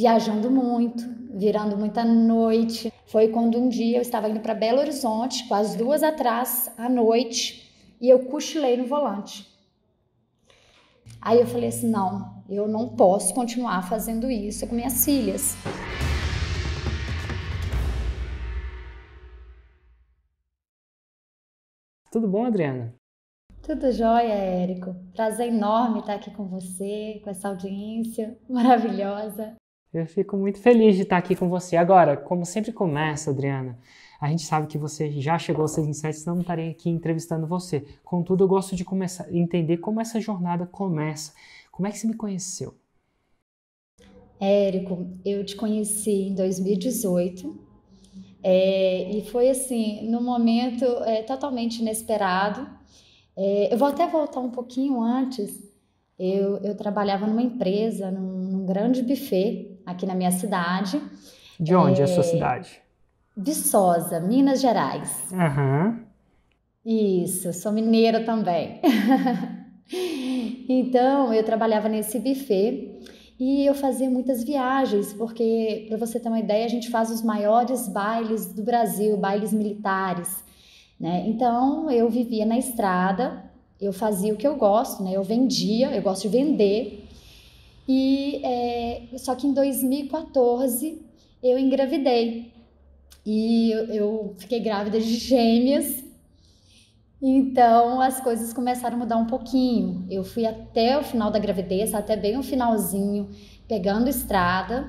viajando muito, virando muita noite. Foi quando um dia eu estava indo para Belo Horizonte, com as duas atrás à noite, e eu cochilei no volante. Aí eu falei assim: não, eu não posso continuar fazendo isso com minhas filhas. Tudo bom, Adriana? Tudo jóia, Érico. Prazer enorme estar aqui com você, com essa audiência maravilhosa. Eu fico muito feliz de estar aqui com você. Agora, como sempre começa, Adriana, a gente sabe que você já chegou aos seus senão não estarei aqui entrevistando você. Contudo, eu gosto de começar entender como essa jornada começa. Como é que você me conheceu? Érico, eu te conheci em 2018 é, e foi assim, num momento é, totalmente inesperado. É, eu vou até voltar um pouquinho antes. Eu, eu trabalhava numa empresa, num, num grande buffet, aqui na minha cidade. De onde é, a sua é, cidade? Viçosa, Minas Gerais. Uhum. Isso, sou mineira também. então, eu trabalhava nesse buffet e eu fazia muitas viagens, porque, para você ter uma ideia, a gente faz os maiores bailes do Brasil, bailes militares. Né? Então, eu vivia na estrada, eu fazia o que eu gosto, né? eu vendia, eu gosto de vender. E é, só que em 2014 eu engravidei e eu, fiquei grávida de gêmeas. Então as coisas começaram a mudar um pouquinho. Eu fui até o final da gravidez, até bem o finalzinho, pegando estrada.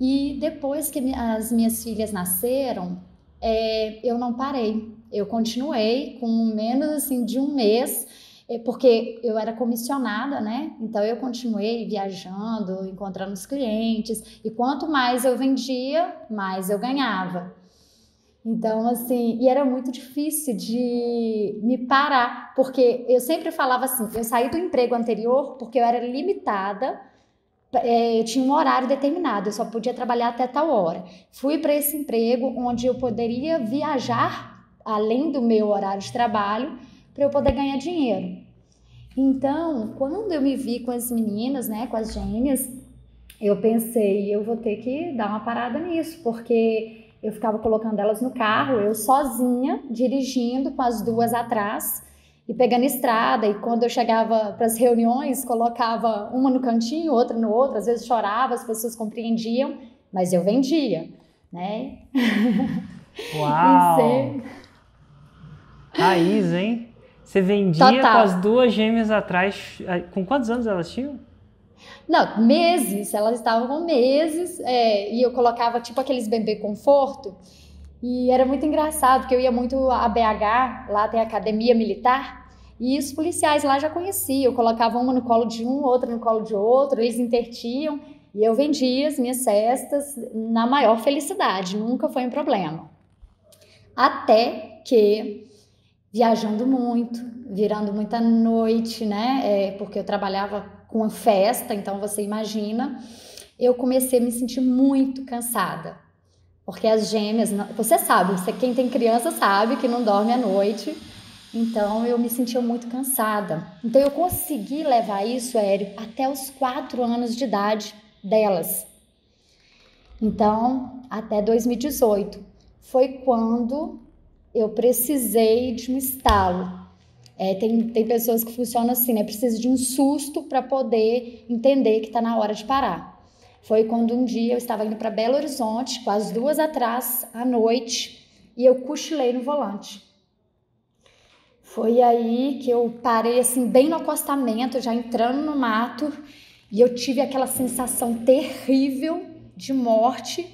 E depois que as minhas filhas nasceram, é, eu não parei. Eu continuei com menos assim de um mês é porque eu era comissionada, né? Então eu continuei viajando, encontrando os clientes, e quanto mais eu vendia, mais eu ganhava. Então, assim, e era muito difícil de me parar, porque eu sempre falava assim: eu saí do emprego anterior porque eu era limitada é, eu tinha um horário determinado, eu só podia trabalhar até tal hora. Fui para esse emprego onde eu poderia viajar além do meu horário de trabalho para eu poder ganhar dinheiro. Então, quando eu me vi com as meninas, né, com as gêmeas, eu pensei, eu vou ter que dar uma parada nisso, porque eu ficava colocando elas no carro, eu sozinha, dirigindo com as duas atrás e pegando estrada. E quando eu chegava para as reuniões, colocava uma no cantinho, outra no outro. Às vezes chorava, as pessoas compreendiam, mas eu vendia, né? Uau! Raiz, hein? Você vendia Total. com as duas gêmeas atrás. Eh, com quantos anos elas tinham? Não, meses. Elas estavam com meses. É, e eu colocava tipo aqueles bebê conforto. E era muito engraçado, porque eu ia muito a BH, lá tem a academia militar. E os policiais lá já conheciam. Eu colocava uma no colo de um, outra no colo de outro. Eles intertiam. E eu vendia as minhas cestas na maior felicidade. Nunca foi um problema. Até que viajando muito, virando muita noite, né? É, porque eu trabalhava com a festa, então você imagina. Eu comecei a me sentir muito cansada. Porque as gêmeas, você sabe, você, quem tem criança sabe que não dorme à noite. Então eu me sentia muito cansada. Então eu consegui levar isso, Aéreo, até os quatro anos de idade delas. Então, até 2018 foi quando eu precisei de um estalo. É, tem, tem pessoas que funcionam assim, né? Precisa de um susto para poder entender que está na hora de parar. Foi quando um dia eu estava indo para Belo Horizonte, quase duas atrás, à noite, e eu cochilei no volante. Foi aí que eu parei, assim, bem no acostamento, já entrando no mato, e eu tive aquela sensação terrível de morte.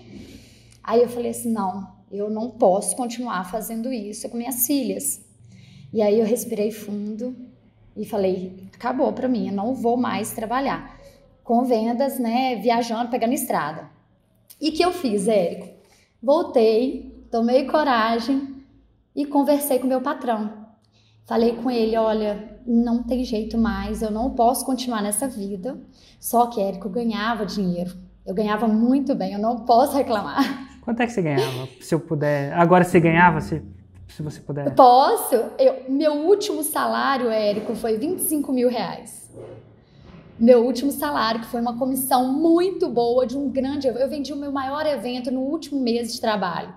Aí eu falei assim: não, eu não posso continuar fazendo isso com minhas filhas. E aí eu respirei fundo e falei, acabou para mim, eu não vou mais trabalhar com vendas, né, viajando, pegando estrada. E que eu fiz, Érico? Voltei, tomei coragem e conversei com meu patrão. Falei com ele, olha, não tem jeito mais, eu não posso continuar nessa vida. Só que Érico ganhava dinheiro. Eu ganhava muito bem, eu não posso reclamar. Quanto é que você ganhava? Se eu puder. Agora você ganhava, se, se você puder. Posso? Eu, meu último salário, Érico, foi 25 mil reais. Meu último salário, que foi uma comissão muito boa de um grande. Eu vendi o meu maior evento no último mês de trabalho.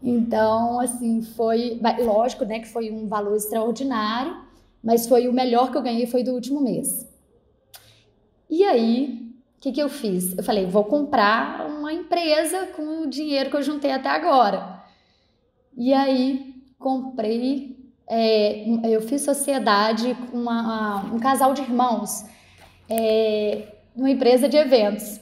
Então, assim, foi. Lógico, né, que foi um valor extraordinário, mas foi o melhor que eu ganhei foi do último mês. E aí, o que, que eu fiz? Eu falei, vou comprar uma empresa com o dinheiro que eu juntei até agora. E aí comprei, é, eu fiz sociedade com uma, um casal de irmãos, é, eh, uma empresa de eventos.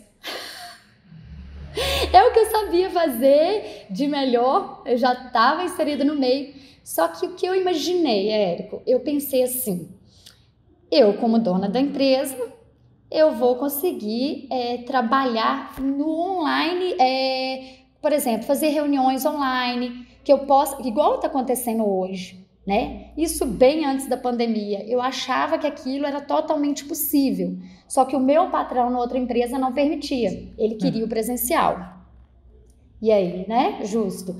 é o que eu sabia fazer de melhor, eu já estava inserida no meio. Só que o que eu imaginei, Érico, eu pensei assim: eu, como dona da empresa, eu vou conseguir é, trabalhar no online, é, por exemplo, fazer reuniões online, que eu possa, igual está acontecendo hoje, né? Isso bem antes da pandemia. Eu achava que aquilo era totalmente possível, só que o meu patrão na outra empresa não permitia. Ele hum. queria o presencial. E aí, né? Justo.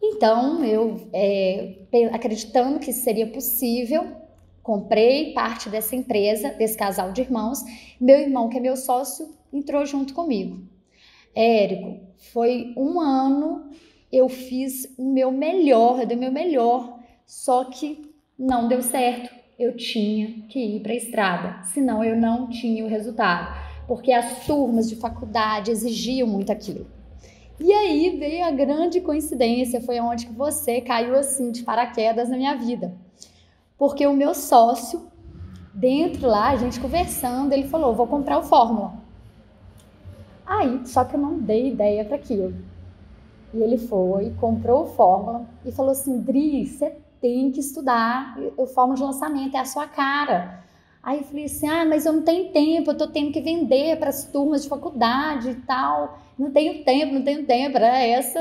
Então, eu é, acreditando que seria possível, comprei parte dessa empresa, desse casal de irmãos. Meu irmão, que é meu sócio, entrou junto comigo. Érico, foi um ano, eu fiz o meu melhor, eu dei o meu melhor, só que não deu certo. Eu tinha que ir para a estrada, senão eu não tinha o resultado, porque as turmas de faculdade exigiam muito aquilo. E aí veio a grande coincidência, foi onde que você caiu assim de paraquedas na minha vida porque o meu sócio, dentro lá, a gente conversando, ele falou: vou comprar o Fórmula. Aí, só que eu não dei ideia para aquilo. E ele foi, comprou o Fórmula e falou assim: Dri, você tem que estudar o Fórmula de lançamento, é a sua cara. Aí eu falei assim: ah, mas eu não tenho tempo, eu tô tendo que vender para as turmas de faculdade e tal. Não tenho tempo, não tenho tempo. Era essa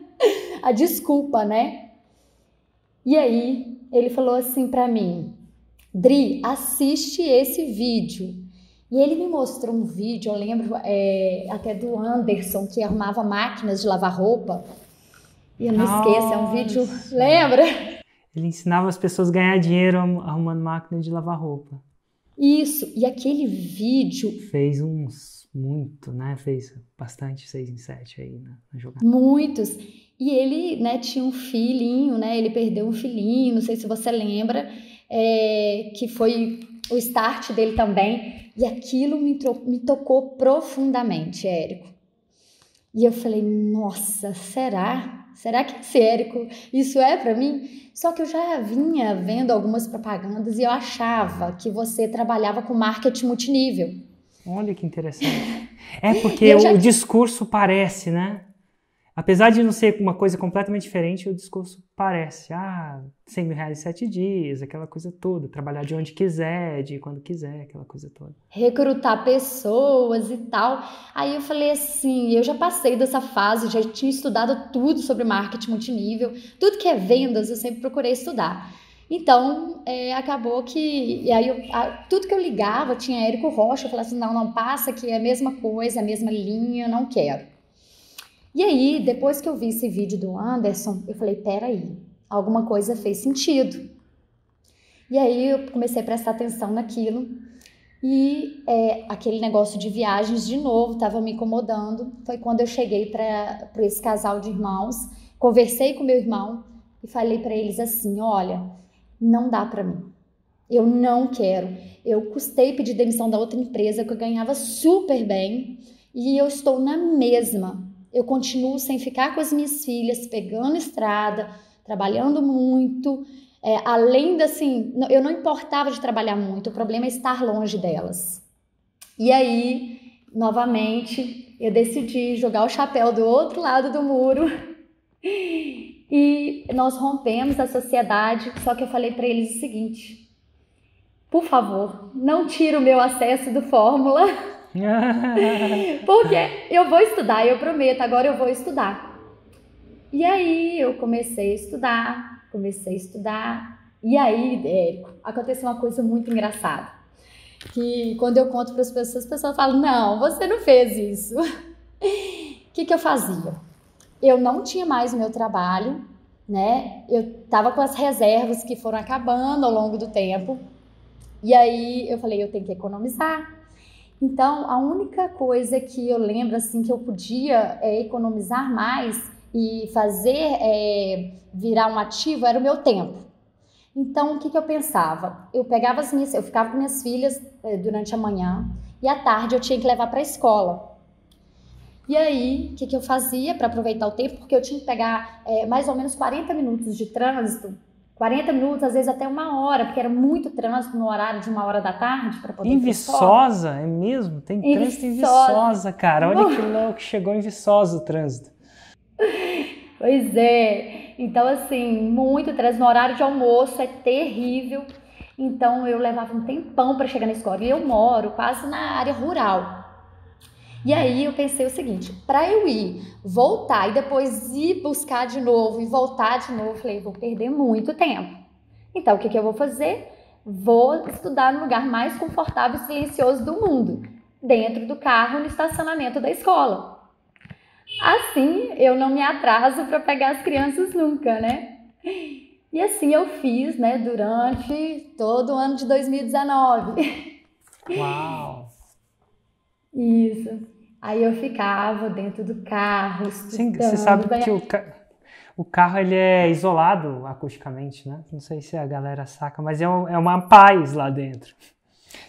a desculpa, né? E aí ele falou assim para mim: Dri, assiste esse vídeo. E ele me mostrou um vídeo, eu lembro é, até do Anderson, que arrumava máquinas de lavar roupa. E eu não Nossa. esqueço, é um vídeo. Lembra? Ele ensinava as pessoas a ganhar dinheiro arrumando máquina de lavar roupa. Isso, e aquele vídeo. Fez uns muito, né? Fez bastante seis em sete aí na jogada. Muitos. E ele né, tinha um filhinho, né, ele perdeu um filhinho, não sei se você lembra, é, que foi o start dele também. E aquilo me, me tocou profundamente, Érico. E eu falei, nossa, será? Será que esse Érico, isso é para mim? Só que eu já vinha vendo algumas propagandas e eu achava que você trabalhava com marketing multinível. Olha que interessante. É porque já... o discurso parece, né? Apesar de não ser uma coisa completamente diferente, o discurso parece, ah, 100 mil reais em 7 dias, aquela coisa toda, trabalhar de onde quiser, de quando quiser, aquela coisa toda. Recrutar pessoas e tal. Aí eu falei assim, eu já passei dessa fase, já tinha estudado tudo sobre marketing multinível, tudo que é vendas eu sempre procurei estudar. Então, é, acabou que. aí eu, a, tudo que eu ligava tinha Érico Rocha, eu falava assim: não, não passa, que é a mesma coisa, a mesma linha, não quero. E aí, depois que eu vi esse vídeo do Anderson, eu falei: peraí, alguma coisa fez sentido. E aí eu comecei a prestar atenção naquilo. E é, aquele negócio de viagens de novo estava me incomodando. Foi quando eu cheguei para esse casal de irmãos, conversei com meu irmão e falei para eles assim: olha, não dá para mim. Eu não quero. Eu custei pedir demissão da outra empresa que eu ganhava super bem e eu estou na mesma eu continuo sem ficar com as minhas filhas, pegando estrada, trabalhando muito. É, além da assim, eu não importava de trabalhar muito, o problema é estar longe delas. E aí, novamente, eu decidi jogar o chapéu do outro lado do muro. E nós rompemos a sociedade, só que eu falei para eles o seguinte: por favor, não tire o meu acesso do Fórmula Porque eu vou estudar, eu prometo, agora eu vou estudar. E aí eu comecei a estudar, comecei a estudar. E aí, Érico, aconteceu uma coisa muito engraçada. Que quando eu conto para as pessoas, as pessoas falam: Não, você não fez isso. O que, que eu fazia? Eu não tinha mais o meu trabalho, né? Eu tava com as reservas que foram acabando ao longo do tempo. E aí eu falei: Eu tenho que economizar então, a única coisa que eu lembro assim que eu podia é, economizar mais e fazer é, virar um ativo era o meu tempo. Então, o que, que, eu pensava? Eu pegava as minhas, eu ficava com minhas filhas é, durante a manhã e à tarde eu tinha que levar para a escola. E aí, o que, que, eu fazia para aproveitar o tempo? Porque eu tinha que pegar é, mais ou menos 40 minutos de trânsito 40 minutos, às vezes até uma hora, porque era muito trânsito no horário de uma hora da tarde para poder. Em Viçosa, é mesmo? Tem em trânsito em Viçosa, cara. Olha que louco, chegou em Viçosa o trânsito. Pois é. Então, assim, muito trânsito. No horário de almoço é terrível. Então, eu levava um tempão para chegar na escola. E eu moro quase na área rural. E aí eu pensei o seguinte: para eu ir, voltar e depois ir buscar de novo e voltar de novo, eu falei, vou perder muito tempo. Então o que, que eu vou fazer? Vou estudar no lugar mais confortável e silencioso do mundo, dentro do carro, no estacionamento da escola. Assim eu não me atraso para pegar as crianças nunca, né? E assim eu fiz, né, durante todo o ano de 2019. Uau! Isso. Aí eu ficava dentro do carro, estudando. Sim, você sabe que o, ca... o carro ele é isolado acusticamente, né? Não sei se a galera saca, mas é, um, é uma paz lá dentro.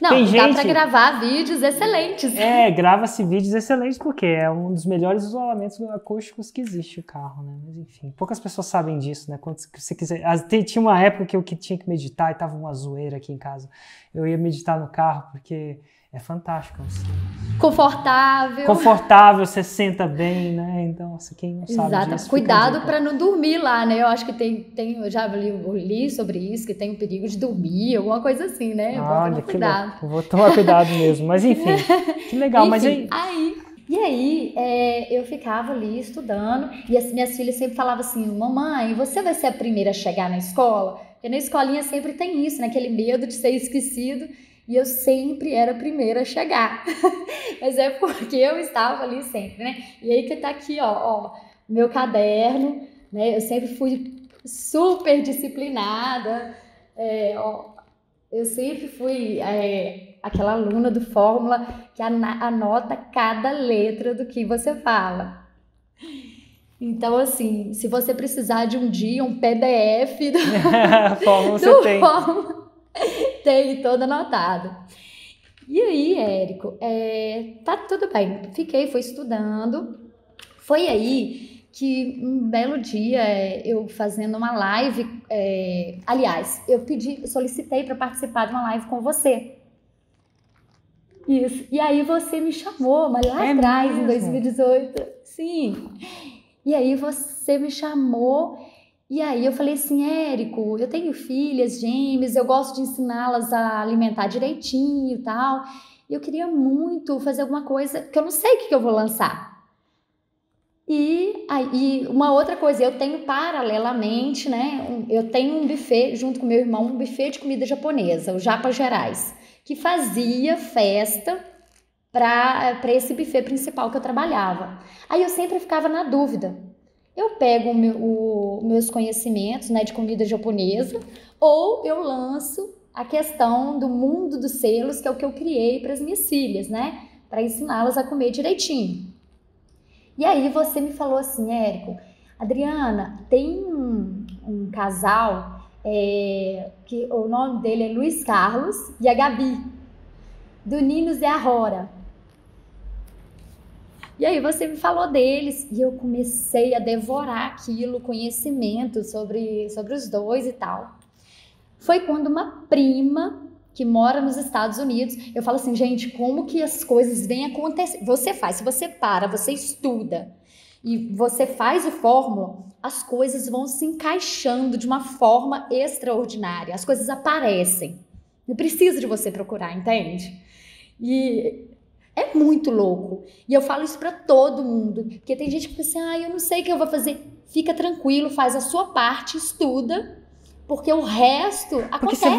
Não, Tem dá pra gravar vídeos excelentes. É, grava-se vídeos excelentes porque é um dos melhores isolamentos acústicos que existe o carro, né? Mas enfim, poucas pessoas sabem disso, né? Quando você quiser. Tinha uma época que eu que tinha que meditar e tava uma zoeira aqui em casa. Eu ia meditar no carro porque é fantástico. Assim. Confortável. Confortável, você senta bem, né? Então, assim, quem não sabe Exato. Disso, Cuidado para não dormir lá, né? Eu acho que tem, tem eu já li, eu li, sobre isso, que tem o perigo de dormir, alguma coisa assim, né? vou tomar cuidado. Vou tomar cuidado mesmo. Mas, enfim, que legal. Enfim, mas aí... aí... E aí, é, eu ficava ali estudando, e as minhas filhas sempre falavam assim, mamãe, você vai ser a primeira a chegar na escola? Porque na escolinha sempre tem isso, né? Aquele medo de ser esquecido. E eu sempre era a primeira a chegar. Mas é porque eu estava ali sempre, né? E aí que tá aqui, ó, ó meu caderno, né? Eu sempre fui super disciplinada, é, ó, eu sempre fui é, aquela aluna do Fórmula que anota cada letra do que você fala. Então, assim, se você precisar de um dia, um PDF do, Fórmula, do você Fórmula, tem. Tem todo anotado. E aí, Érico, é, tá tudo bem. Fiquei, fui estudando. Foi aí que um belo dia é, eu fazendo uma live, é, aliás, eu pedi, solicitei para participar de uma live com você. Isso. E aí você me chamou, mas lá é atrás, mesmo? em 2018. Sim. E aí você me chamou e aí eu falei assim, Érico, eu tenho filhas gêmeas, eu gosto de ensiná-las a alimentar direitinho e tal. E eu queria muito fazer alguma coisa que eu não sei o que, que eu vou lançar. E aí, uma outra coisa, eu tenho paralelamente, né? Um, eu tenho um buffet junto com meu irmão, um buffet de comida japonesa, o Japa Gerais, que fazia festa para esse buffet principal que eu trabalhava. Aí eu sempre ficava na dúvida eu pego meu, o, meus conhecimentos né, de comida japonesa ou eu lanço a questão do mundo dos selos, que é o que eu criei para as minhas filhas, né? Para ensiná-las a comer direitinho. E aí você me falou assim, Érico, Adriana, tem um, um casal é, que o nome dele é Luiz Carlos e a Gabi, do Ninos e a Rora. E aí você me falou deles e eu comecei a devorar aquilo, conhecimento sobre, sobre os dois e tal. Foi quando uma prima que mora nos Estados Unidos, eu falo assim, gente, como que as coisas vêm acontecer? Você faz, se você para, você estuda e você faz o fórmula, as coisas vão se encaixando de uma forma extraordinária, as coisas aparecem. Não precisa de você procurar, entende? E é muito louco. E eu falo isso para todo mundo, porque tem gente que pensa assim: "Ah, eu não sei o que eu vou fazer". Fica tranquilo, faz a sua parte, estuda, porque o resto acontece. Porque você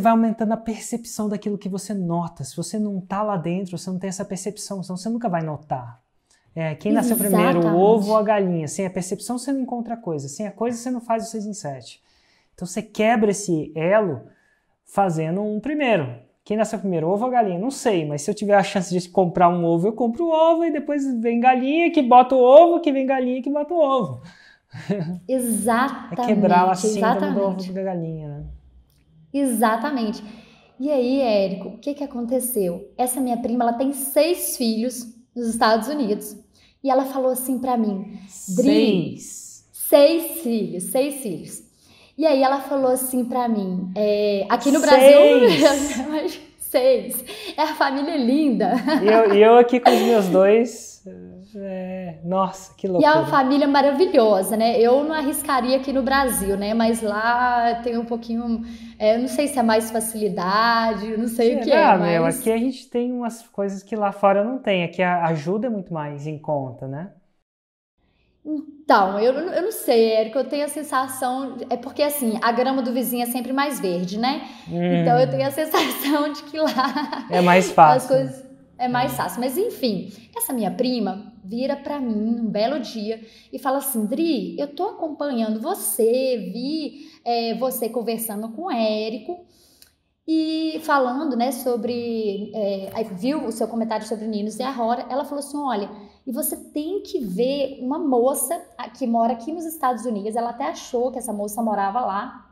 vai, vai aumentando a percepção daquilo que você nota. Se você não tá lá dentro, você não tem essa percepção, senão você nunca vai notar. É, quem nasceu primeiro, o ovo ou a galinha? Sem a percepção você não encontra coisa, sem a coisa você não faz o 6 em 7. Então você quebra esse elo fazendo um primeiro. Quem nasceu primeiro, ovo ou galinha? Não sei, mas se eu tiver a chance de comprar um ovo, eu compro o ovo e depois vem galinha que bota o ovo, que vem galinha que bota o ovo. Exatamente. é quebrar a síndrome do ovo da galinha, né? Exatamente. E aí, Érico, o que, que aconteceu? Essa minha prima, ela tem seis filhos nos Estados Unidos. E ela falou assim para mim: seis. Seis filhos, seis filhos. E aí ela falou assim para mim, é, aqui no seis. Brasil, seis, é a família linda. E eu, eu aqui com os meus dois, é, nossa, que loucura. E é uma família maravilhosa, né? Eu não arriscaria aqui no Brasil, né? Mas lá tem um pouquinho, é, não sei se é mais facilidade, não sei Será, o que é. Mas... Meu, aqui a gente tem umas coisas que lá fora não tem, aqui a ajuda é muito mais em conta, né? Então, eu, eu não sei, Érico, eu tenho a sensação. É porque assim, a grama do vizinho é sempre mais verde, né? Hum. Então eu tenho a sensação de que lá. É mais fácil. As coisas é mais fácil. Mas enfim, essa minha prima vira para mim um belo dia e fala assim: Dri, eu tô acompanhando você, vi é, você conversando com o Érico e falando, né, sobre. É, viu o seu comentário sobre Ninos e Rora, Ela falou assim: olha e você tem que ver uma moça que mora aqui nos Estados Unidos, ela até achou que essa moça morava lá.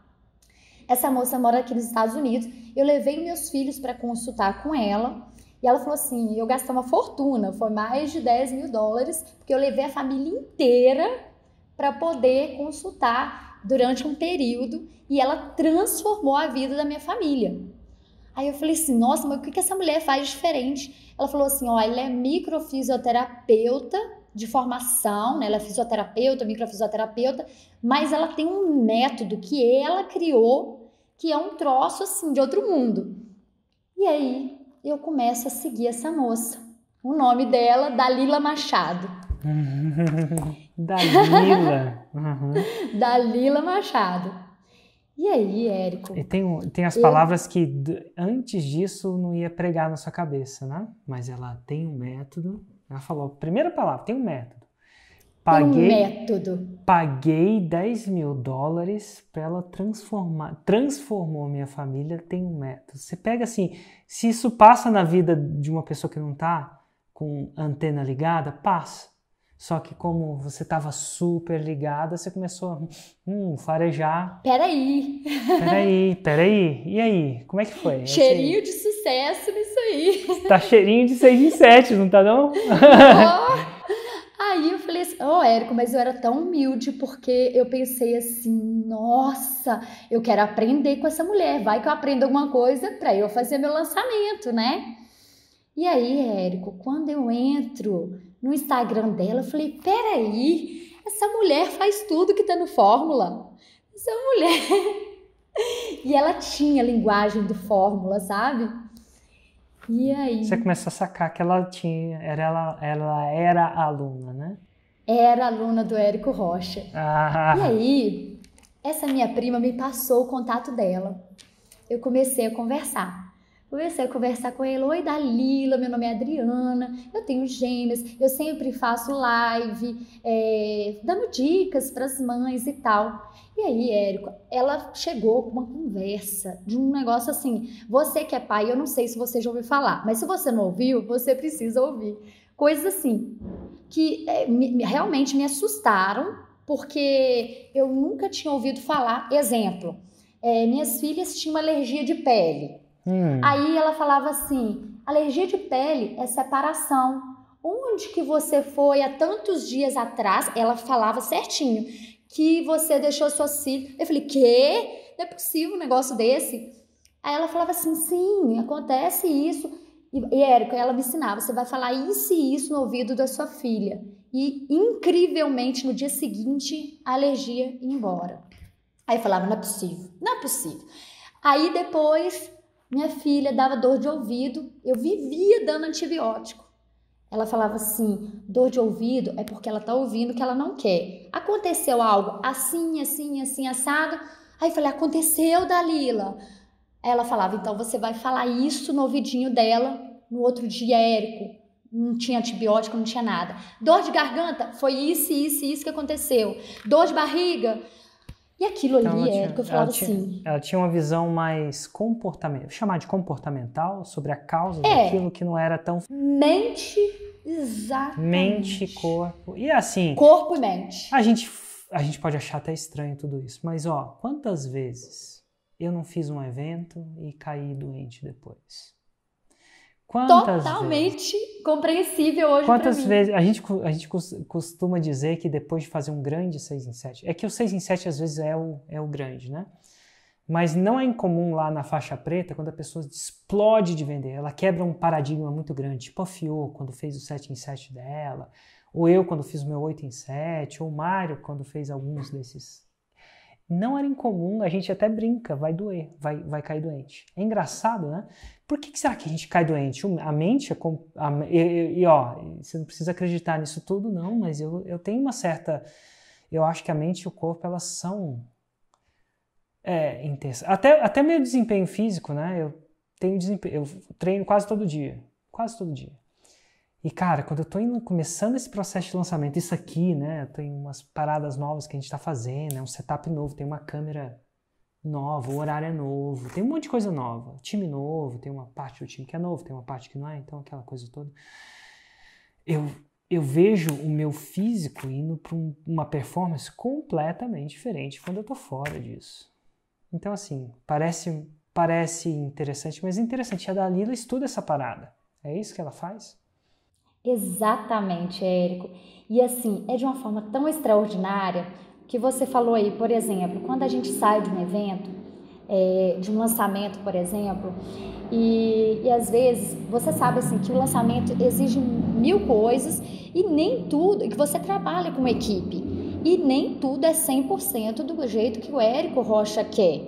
Essa moça mora aqui nos Estados Unidos. Eu levei meus filhos para consultar com ela. E ela falou assim: eu gastei uma fortuna, foi mais de 10 mil dólares, porque eu levei a família inteira para poder consultar durante um período e ela transformou a vida da minha família. Aí eu falei assim, nossa, mas o que, que essa mulher faz diferente? Ela falou assim, ó, ela é microfisioterapeuta de formação, né? Ela é fisioterapeuta, microfisioterapeuta, mas ela tem um método que ela criou, que é um troço, assim, de outro mundo. E aí eu começo a seguir essa moça. O nome dela, Dalila Machado. Dalila. Uhum. Dalila Machado. E aí, Érico? E tem, tem as eu... palavras que antes disso não ia pregar na sua cabeça, né? Mas ela tem um método. Ela falou, primeira palavra, tem um método. Paguei, tem um método. Paguei 10 mil dólares para ela transformar. Transformou minha família, tem um método. Você pega assim, se isso passa na vida de uma pessoa que não tá com antena ligada, passa. Só que como você estava super ligada, você começou a hum, farejar. Peraí! Peraí, peraí. E aí, como é que foi? Assim. Cheirinho de sucesso nisso aí. Tá cheirinho de 6 em 7, não tá não? Oh, aí eu falei assim, ô oh, Érico, mas eu era tão humilde porque eu pensei assim, nossa, eu quero aprender com essa mulher, vai que eu aprendo alguma coisa para eu fazer meu lançamento, né? E aí, Érico, quando eu entro no Instagram dela. Eu falei: peraí, essa mulher faz tudo que tá no Fórmula. Essa mulher. E ela tinha a linguagem do Fórmula, sabe? E aí. Você começou a sacar que ela tinha. Era, ela, ela era aluna, né? Era aluna do Érico Rocha. Ah. E aí, essa minha prima me passou o contato dela. Eu comecei a conversar comecei a conversar com ele, oi Dalila, meu nome é Adriana, eu tenho gêmeas, eu sempre faço live, é, dando dicas para as mães e tal. E aí, Érico, ela chegou com uma conversa de um negócio assim, você que é pai, eu não sei se você já ouviu falar, mas se você não ouviu, você precisa ouvir. Coisas assim, que é, me, realmente me assustaram, porque eu nunca tinha ouvido falar. Exemplo, é, minhas filhas tinham alergia de pele Hum. Aí ela falava assim: alergia de pele é separação. Onde que você foi há tantos dias atrás? Ela falava certinho que você deixou sua cílio. Eu falei: "Quê? Não é possível um negócio desse?" Aí ela falava assim: "Sim, acontece isso." E, e Érica, ela me ensinava: "Você vai falar isso e isso no ouvido da sua filha." E incrivelmente no dia seguinte, a alergia ia embora. Aí falava: "Não é possível. Não é possível." Aí depois minha filha dava dor de ouvido, eu vivia dando antibiótico. Ela falava assim: dor de ouvido é porque ela tá ouvindo que ela não quer. Aconteceu algo assim, assim, assim, assado. Aí eu falei: aconteceu, Dalila. Ela falava: então você vai falar isso no ouvidinho dela. No outro dia, Érico, não tinha antibiótico, não tinha nada. Dor de garganta, foi isso, isso, isso que aconteceu. Dor de barriga, e aquilo então, ali, é o Érico, eu falava ela tinha, assim. Ela tinha uma visão mais comportamental, chamar de comportamental, sobre a causa é, daquilo que não era tão. Mente, exatamente. Mente, corpo. E é assim. Corpo e mente. A gente, a gente pode achar até estranho tudo isso, mas ó, quantas vezes eu não fiz um evento e caí doente depois? Quantas totalmente vezes? compreensível hoje Quantas vezes? A gente, a gente costuma dizer que depois de fazer um grande 6 em 7, é que o 6 em 7 às vezes é o, é o grande, né? Mas não é incomum lá na faixa preta, quando a pessoa explode de vender, ela quebra um paradigma muito grande, tipo a Fio, quando fez o 7 em 7 dela, ou eu quando fiz o meu 8 em 7, ou o Mário quando fez alguns desses. Não era incomum, a gente até brinca, vai doer, vai, vai cair doente. É engraçado, né? Por que, será que a gente cai doente? A mente, é a, e, e, ó, você não precisa acreditar nisso tudo, não, mas eu, eu tenho uma certa. Eu acho que a mente e o corpo, elas são. É, intensas. Até, até meu desempenho físico, né? Eu tenho desempenho, eu treino quase todo dia. Quase todo dia. E, cara, quando eu tô indo, começando esse processo de lançamento, isso aqui, né? Tem umas paradas novas que a gente tá fazendo, é um setup novo, tem uma câmera nova, o horário é novo, tem um monte de coisa nova. Time novo, tem uma parte do time que é novo, tem uma parte que não é, então aquela coisa toda. Eu, eu vejo o meu físico indo para um, uma performance completamente diferente quando eu estou fora disso. Então, assim, parece, parece interessante, mas interessante. A Dalila estuda essa parada. É isso que ela faz? Exatamente, Érico. E assim, é de uma forma tão extraordinária, que você falou aí, por exemplo, quando a gente sai de um evento, é, de um lançamento, por exemplo, e, e às vezes você sabe assim que o lançamento exige mil coisas e nem tudo, que você trabalha com uma equipe e nem tudo é 100% do jeito que o Érico Rocha quer.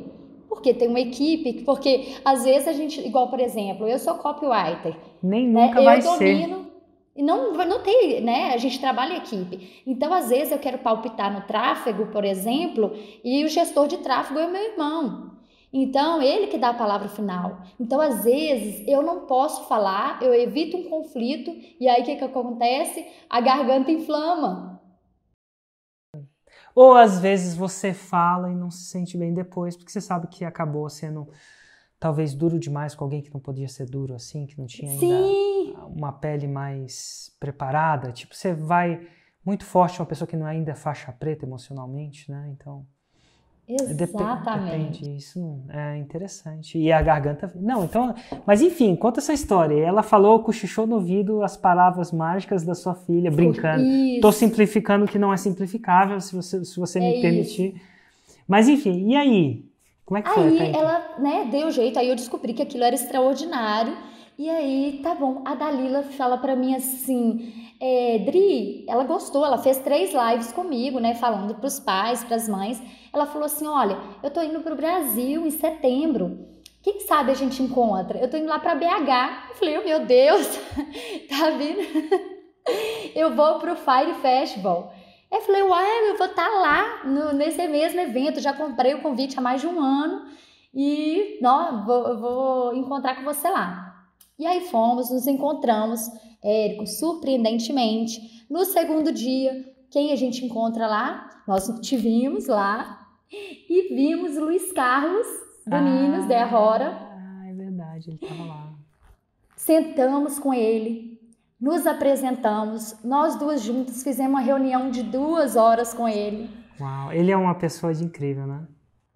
Porque tem uma equipe, porque às vezes a gente, igual por exemplo, eu sou copywriter. Nem né? nunca né? vai eu domino, ser. E não, não tem, né? A gente trabalha em equipe. Então, às vezes, eu quero palpitar no tráfego, por exemplo, e o gestor de tráfego é meu irmão. Então, ele que dá a palavra final. Então, às vezes, eu não posso falar, eu evito um conflito, e aí o que, que acontece? A garganta inflama. Ou às vezes você fala e não se sente bem depois, porque você sabe que acabou sendo talvez duro demais com alguém que não podia ser duro assim, que não tinha ainda Sim. uma pele mais preparada. Tipo, você vai muito forte uma pessoa que não é ainda faixa preta emocionalmente, né? Então. Exatamente. Depende, isso é interessante. E a garganta. Não, então. Mas enfim, conta essa história. Ela falou, cochichou no ouvido as palavras mágicas da sua filha, brincando. Estou simplificando que não é simplificável, se você, se você é me permitir. Mas enfim, e aí? Como é que foi? Aí ela, né, deu jeito, aí eu descobri que aquilo era extraordinário. E aí, tá bom, a Dalila fala para mim assim, é, Dri, ela gostou, ela fez três lives comigo, né, falando pros pais, pras mães. Ela falou assim, olha, eu tô indo pro Brasil em setembro, quem sabe a gente encontra? Eu tô indo lá pra BH. Eu falei, oh, meu Deus, tá vindo? Eu vou pro Fire Festival. Eu falei, uai, eu vou estar tá lá no, nesse mesmo evento, já comprei o convite há mais de um ano e não, vou, vou encontrar com você lá. E aí fomos, nos encontramos, Érico, surpreendentemente. No segundo dia, quem a gente encontra lá? Nós te vimos lá e vimos Luiz Carlos do ah, Ninos, Ah, é verdade, ele estava lá. Sentamos com ele, nos apresentamos, nós duas juntas fizemos uma reunião de duas horas com ele. Uau, ele é uma pessoa de incrível, né?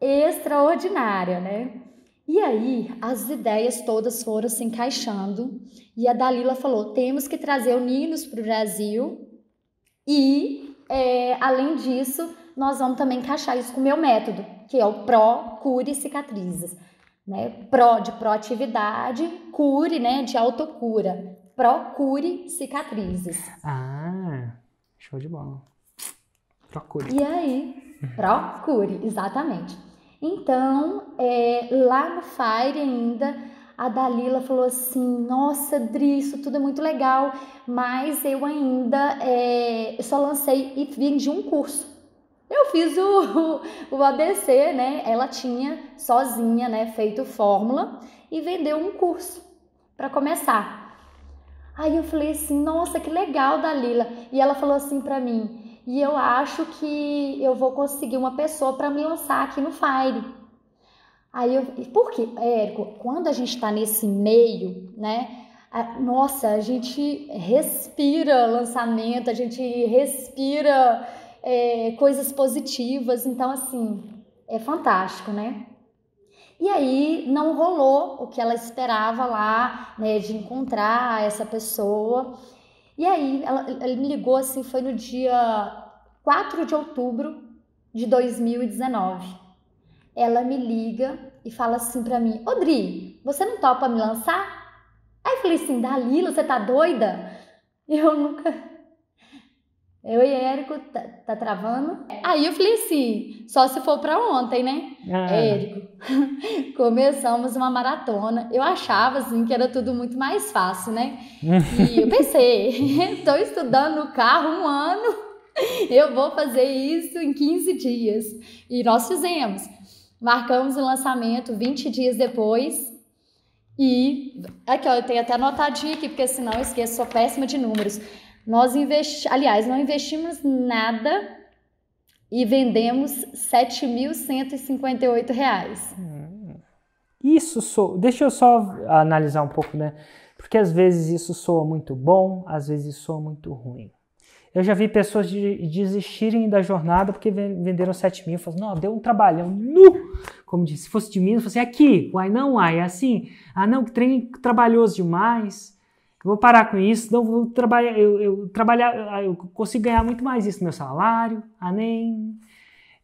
Extraordinária, né? E aí, as ideias todas foram se encaixando e a Dalila falou: temos que trazer o Ninos para o Brasil e, é, além disso, nós vamos também encaixar isso com o meu método, que é o Pro Cure Cicatrizes. Né? Pro de proatividade, cure né, de autocura procure cicatrizes. Ah, show de bola. Procure. E aí, procure, exatamente. Então, é, lá no Fire ainda, a Dalila falou assim: Nossa, Dri, isso tudo é muito legal, mas eu ainda é, só lancei e vendi um curso. Eu fiz o, o, o ABC, né? Ela tinha sozinha, né, feito fórmula e vendeu um curso para começar. Aí eu falei assim, nossa, que legal Dalila. E ela falou assim para mim, e eu acho que eu vou conseguir uma pessoa para me lançar aqui no Fire. Aí eu, por quê? É, Érico, quando a gente está nesse meio, né? nossa, a gente respira lançamento, a gente respira é, coisas positivas, então assim, é fantástico, né? E aí não rolou o que ela esperava lá, né, de encontrar essa pessoa. E aí ela, ela me ligou assim, foi no dia 4 de outubro de 2019. Ela me liga e fala assim para mim: "Odri, você não topa me lançar?" Aí eu falei assim: "Dalila, você tá doida?" Eu nunca eu e Érico, tá, tá, travando? Aí eu falei assim, só se for pra ontem, né? Ah. Érico, começamos uma maratona. Eu achava, assim, que era tudo muito mais fácil, né? e eu pensei, estou estudando no carro um ano, eu vou fazer isso em 15 dias. E nós fizemos. Marcamos o lançamento 20 dias depois. E aqui, ó, eu tenho até anotadinho aqui, porque senão eu esqueço, sou péssima de números. Nós investi... aliás, não investimos nada e vendemos R$ 7.158. Hum. Isso deixa eu só analisar um pouco, né? Porque às vezes isso soa muito bom, às vezes soa muito ruim. Eu já vi pessoas de, desistirem da jornada porque venderam 7 mil. Falaram, assim, não, deu um trabalhão. Nu! Como disse, se fosse de mim, eu falei assim, é aqui, uai, não, uai, é assim. Ah, não, que trem trabalhoso demais vou parar com isso, não vou trabalhar, eu, eu, trabalhar, ah, eu consigo ganhar muito mais isso no meu salário, anem.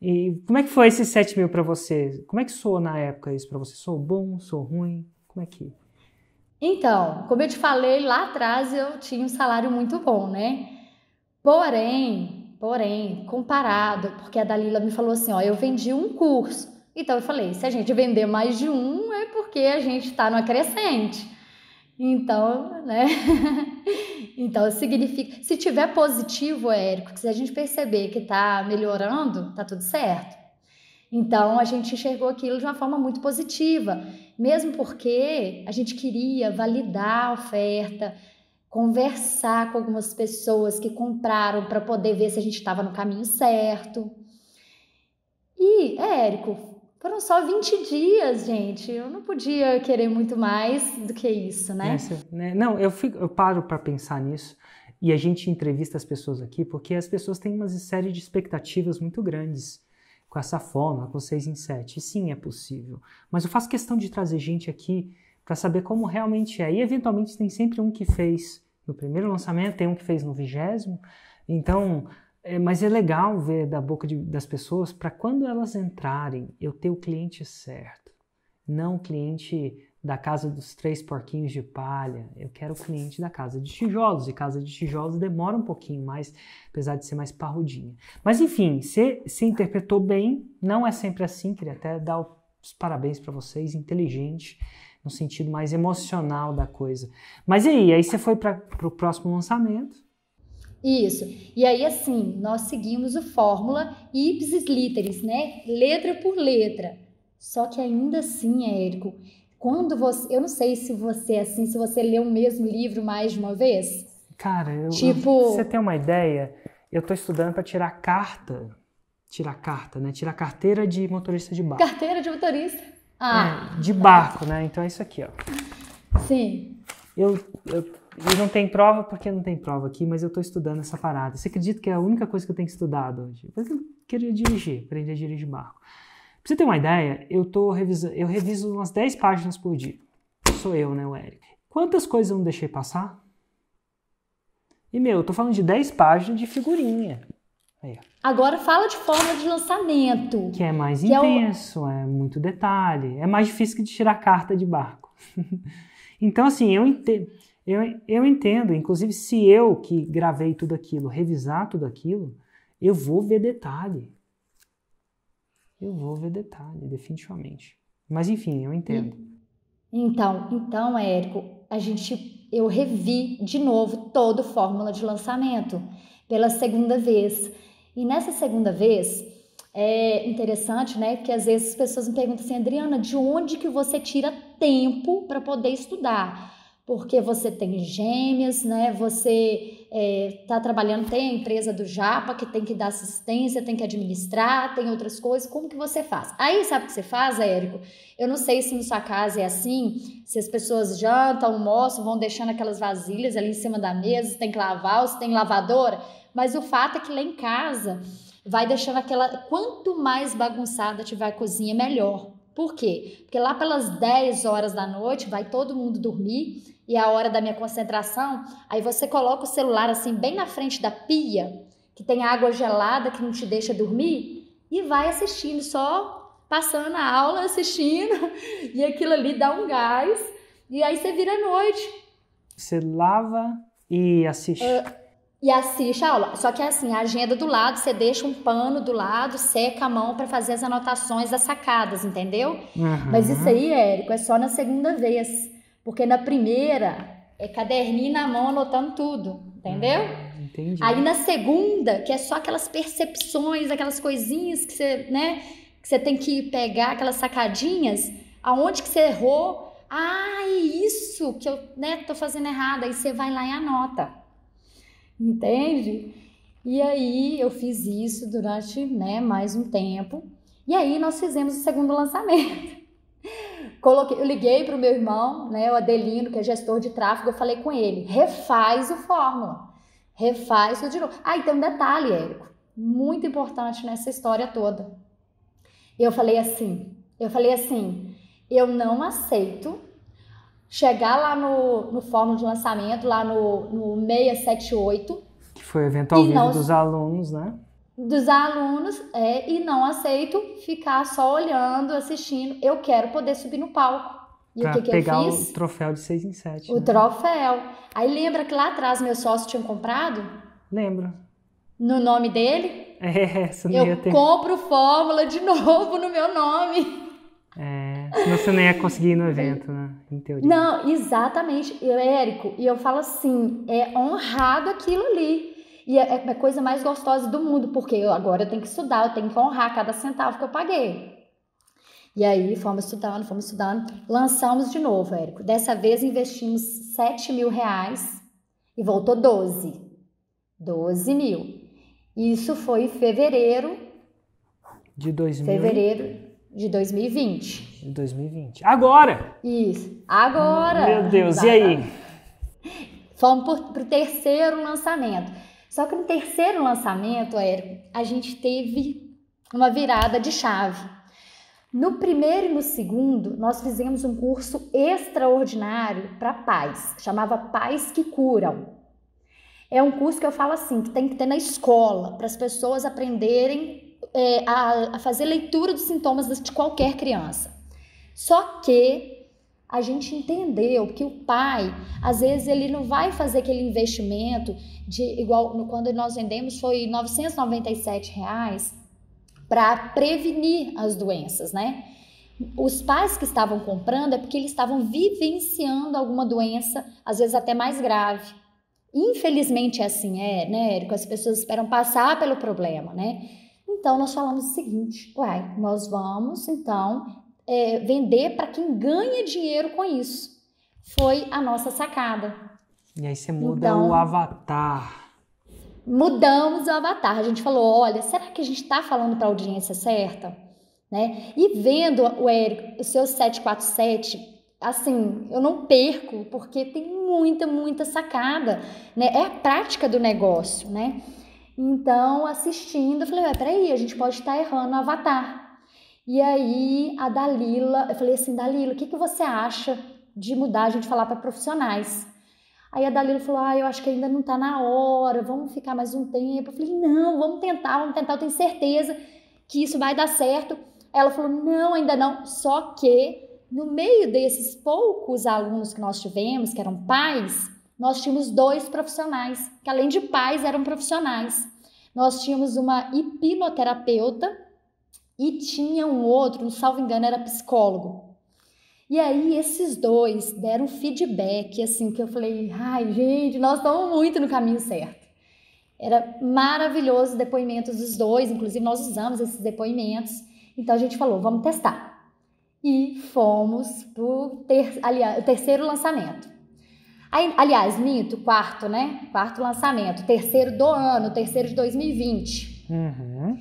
E como é que foi esses 7 mil para você? Como é que sou na época isso para você? Sou bom, sou ruim? Como é que? Então, como eu te falei lá atrás, eu tinha um salário muito bom, né? Porém, porém, comparado, porque a Dalila me falou assim, ó, eu vendi um curso. Então eu falei, se a gente vender mais de um, é porque a gente está numa crescente. Então, né? então, significa. Se tiver positivo, é, Érico, se a gente perceber que está melhorando, tá tudo certo. Então, a gente enxergou aquilo de uma forma muito positiva, mesmo porque a gente queria validar a oferta, conversar com algumas pessoas que compraram para poder ver se a gente estava no caminho certo. E, é, Érico, foram só 20 dias, gente. Eu não podia querer muito mais do que isso, né? Essa, é, né? Não, eu, fico, eu paro para pensar nisso. E a gente entrevista as pessoas aqui porque as pessoas têm uma série de expectativas muito grandes com essa forma, com 6 em 7. Sim, é possível. Mas eu faço questão de trazer gente aqui para saber como realmente é. E eventualmente tem sempre um que fez no primeiro lançamento, tem um que fez no vigésimo. Então, é, mas é legal ver da boca de, das pessoas para quando elas entrarem, eu ter o cliente certo, não o cliente da casa dos três porquinhos de palha. Eu quero o cliente da casa de tijolos, e casa de tijolos demora um pouquinho mais, apesar de ser mais parrudinha. Mas enfim, você se interpretou bem, não é sempre assim, queria até dar os parabéns para vocês, inteligente no sentido mais emocional da coisa. Mas e aí, aí você foi para o próximo lançamento, isso. E aí, assim, nós seguimos o fórmula ipsis literis, né? Letra por letra. Só que ainda assim, Érico, quando você. Eu não sei se você, é assim, se você lê o mesmo livro mais de uma vez. Cara, eu, tipo... você tem uma ideia? Eu tô estudando para tirar carta. Tirar carta, né? Tirar carteira de motorista de barco. Carteira de motorista? Ah. É, de barco, né? Então é isso aqui, ó. Sim. Eu, eu e não tem prova, porque não tem prova aqui, mas eu estou estudando essa parada. Você acredita que é a única coisa que eu tenho estudado hoje? Mas eu queria dirigir, aprender a dirigir barco. Pra você ter uma ideia, eu tô revisando, eu reviso umas 10 páginas por dia. Sou eu, né, o Eric? Quantas coisas eu não deixei passar? E, meu, eu tô falando de 10 páginas de figurinha. Aí, Agora fala de forma de lançamento. Que é mais que intenso, é, o... é muito detalhe. É mais difícil que de tirar carta de barco. então, assim, eu entendo. Eu, eu entendo, inclusive, se eu que gravei tudo aquilo, revisar tudo aquilo, eu vou ver detalhe. Eu vou ver detalhe, definitivamente. Mas enfim, eu entendo. Então, então, Érico, a gente eu revi de novo todo o fórmula de lançamento pela segunda vez. E nessa segunda vez é interessante, né? Porque às vezes as pessoas me perguntam assim, Adriana, de onde que você tira tempo para poder estudar? porque você tem gêmeas, né? Você está é, tá trabalhando, tem a empresa do Japa que tem que dar assistência, tem que administrar, tem outras coisas. Como que você faz? Aí sabe o que você faz, Érico? Eu não sei se na sua casa é assim, se as pessoas jantam, almoçam, vão deixando aquelas vasilhas ali em cima da mesa, se tem que lavar, se tem lavadora. Mas o fato é que lá em casa vai deixando aquela. Quanto mais bagunçada tiver a cozinha, melhor. Por quê? Porque lá pelas 10 horas da noite vai todo mundo dormir e é a hora da minha concentração, aí você coloca o celular assim bem na frente da pia, que tem água gelada que não te deixa dormir, e vai assistindo, só passando a aula, assistindo, e aquilo ali dá um gás, e aí você vira à noite. Você lava e assiste. Uh, e assiste a aula. Só que é assim, a agenda do lado, você deixa um pano do lado, seca a mão para fazer as anotações as sacadas, entendeu? Uhum. Mas isso aí, Érico, é só na segunda vez. Porque na primeira é caderninho na mão anotando tudo, entendeu? Ah, entendi. Aí na segunda, que é só aquelas percepções, aquelas coisinhas que você, né, que você tem que pegar, aquelas sacadinhas, aonde que você errou, ah, é isso que eu, né, tô fazendo errado, aí você vai lá e anota. Entende? E aí eu fiz isso durante, né, mais um tempo. E aí nós fizemos o segundo lançamento. Coloquei, eu liguei para o meu irmão, né, o Adelino, que é gestor de tráfego, eu falei com ele, refaz o fórmula, refaz o de novo. Ah, e tem um detalhe, Érico, muito importante nessa história toda. Eu falei assim, eu falei assim, eu não aceito chegar lá no, no fórmula de lançamento, lá no, no 678. Que foi o evento ao vivo dos alunos, né? dos alunos é, e não aceito ficar só olhando, assistindo. Eu quero poder subir no palco. E pra o que, que pegar eu fiz? o troféu de 6 em 7. O né? troféu. Aí lembra que lá atrás meu sócio tinha comprado? Lembro. No nome dele? É, você não eu ia ter. compro fórmula de novo no meu nome. É, senão você nem ia conseguir ir no evento, né? Em teoria. Não, exatamente, eu, Érico. E eu falo assim, é honrado aquilo ali. E é a é, é coisa mais gostosa do mundo, porque eu, agora eu tenho que estudar, eu tenho que honrar cada centavo que eu paguei. E aí fomos estudando, fomos estudando, lançamos de novo, Érico. Dessa vez investimos 7 mil reais e voltou 12. 12 mil. Isso foi em fevereiro. De 2020. Fevereiro de 2020. De 2020. Agora! Isso, agora! Meu Deus, Exato. e aí? Fomos para o terceiro lançamento. Só que no terceiro lançamento, Érico, a gente teve uma virada de chave. No primeiro e no segundo, nós fizemos um curso extraordinário para pais, chamava Pais que Curam. É um curso que eu falo assim, que tem que ter na escola, para as pessoas aprenderem é, a, a fazer leitura dos sintomas de qualquer criança. Só que a gente entendeu que o pai, às vezes, ele não vai fazer aquele investimento de igual quando nós vendemos foi 997 reais para prevenir as doenças, né? Os pais que estavam comprando é porque eles estavam vivenciando alguma doença, às vezes até mais grave. Infelizmente é assim, é, né, Érico? As pessoas esperam passar pelo problema, né? Então nós falamos o seguinte: uai, nós vamos então é, vender para quem ganha dinheiro com isso. Foi a nossa sacada. E aí você muda então, o avatar. Mudamos o avatar. A gente falou: olha, será que a gente está falando para a audiência certa? Né? E vendo o Eric o seu 747, assim, eu não perco, porque tem muita, muita sacada, né? É a prática do negócio, né? Então, assistindo, eu falei, peraí, a gente pode estar tá errando o avatar, e aí a Dalila, eu falei assim, Dalila, o que, que você acha de mudar a gente falar para profissionais? Aí a Dalila falou, ah, eu acho que ainda não está na hora, vamos ficar mais um tempo. Eu falei, não, vamos tentar, vamos tentar, eu tenho certeza que isso vai dar certo. Ela falou, não, ainda não, só que no meio desses poucos alunos que nós tivemos, que eram pais, nós tínhamos dois profissionais, que além de pais eram profissionais. Nós tínhamos uma hipnoterapeuta e tinha um outro, não salvo engano, era psicólogo. E aí esses dois deram feedback, assim, que eu falei, ai gente, nós estamos muito no caminho certo. Era maravilhoso o depoimento dos dois, inclusive nós usamos esses depoimentos. Então a gente falou, vamos testar. E fomos pro ter, aliás, o terceiro lançamento. Aí, aliás, minto, quarto, né? Quarto lançamento, terceiro do ano, terceiro de 2020. Uhum.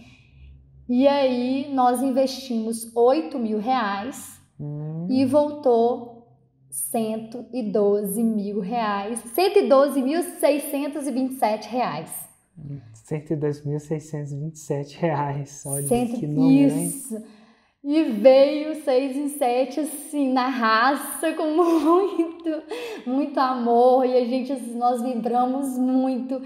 E aí nós investimos 8 mil reais hum. e voltou 112 mil reais, 112.627 reais. 102.627 reais, olha Cento... que número, Isso. Hein? E veio 6 em 7, assim, na raça, com muito, muito amor. E a gente, assim, nós vibramos muito.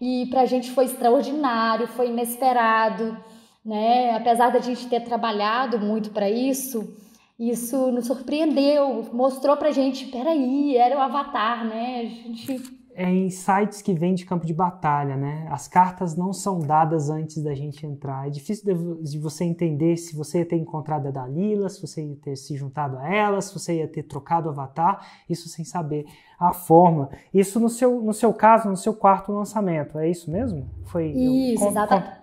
E pra gente foi extraordinário, foi inesperado né? Apesar da gente ter trabalhado muito para isso, isso nos surpreendeu, mostrou para gente, peraí, era o Avatar, né? A gente é insights que vêm de campo de batalha, né? As cartas não são dadas antes da gente entrar. É difícil de, você entender se você ia ter encontrado a Dalila, se você ia ter se juntado a ela, se você ia ter trocado o avatar, isso sem saber a forma. Isso no seu, no seu caso, no seu quarto lançamento, é isso mesmo? Foi isso, exatamente.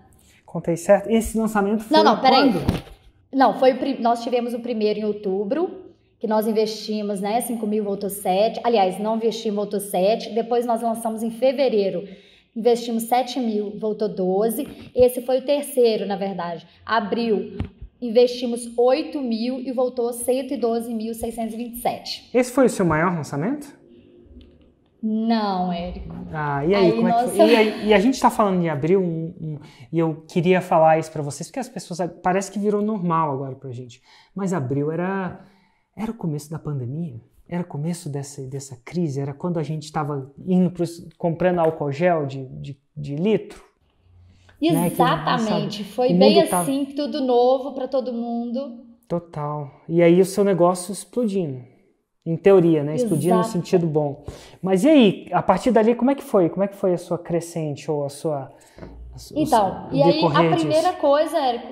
Contei certo? Esse lançamento foi. Não, não, peraí. Não, foi prim... nós tivemos o primeiro em outubro, que nós investimos, né? 5 mil voltou 7. Aliás, não investimos, voltou 7. Depois nós lançamos em fevereiro. Investimos 7 mil, voltou 12. Esse foi o terceiro, na verdade. Abril, investimos 8 mil e voltou 112.627. Esse foi o seu maior lançamento? Não, Érico. Ah, e aí, aí como nossa... é que e, e, a gente está falando em abril, um, um, e eu queria falar isso para vocês, porque as pessoas. Parece que virou normal agora para gente. Mas abril era, era o começo da pandemia, era o começo dessa, dessa crise, era quando a gente estava indo pros, comprando álcool gel de, de, de litro. Né, Exatamente, né? foi bem tá assim, tudo novo para todo mundo. Total. E aí o seu negócio explodindo. Em teoria, né? Explodir Exato. no sentido bom. Mas e aí, a partir dali, como é que foi? Como é que foi a sua crescente ou a sua. A sua então, e aí a primeira disso? coisa, Érico,